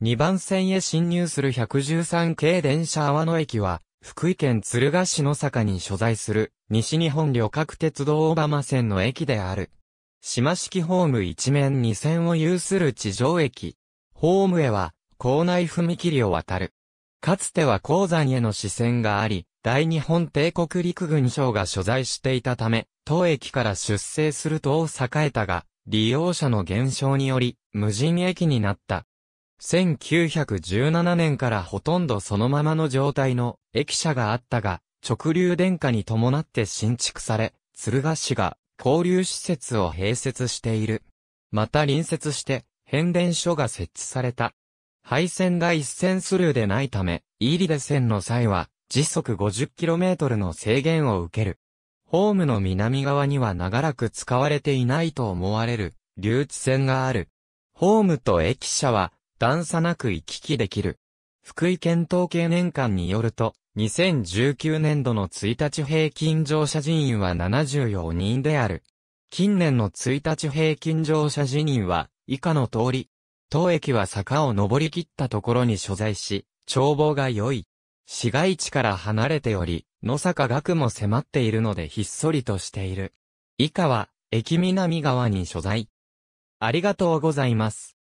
2番線へ進入する113系電車阿波野駅は、福井県鶴ヶ市の坂に所在する、西日本旅客鉄道小マ線の駅である。島式ホーム一面2線を有する地上駅。ホームへは、校内踏切を渡る。かつては鉱山への支線があり、大日本帝国陸軍省が所在していたため、当駅から出生すると栄えたが、利用者の減少により、無人駅になった。1917年からほとんどそのままの状態の駅舎があったが、直流電化に伴って新築され、鶴ヶ市が交流施設を併設している。また隣接して、変電所が設置された。配線が一線スルーでないため、入リ出線の際は、時速 50km の制限を受ける。ホームの南側には長らく使われていないと思われる、留置線がある。ホームと駅舎は、段差なく行き来できる。福井県統計年間によると、2019年度の1日平均乗車人員は74人である。近年の1日平均乗車人員は、以下の通り。当駅は坂を登り切ったところに所在し、眺望が良い。市街地から離れており、野坂学も迫っているのでひっそりとしている。以下は、駅南側に所在。ありがとうございます。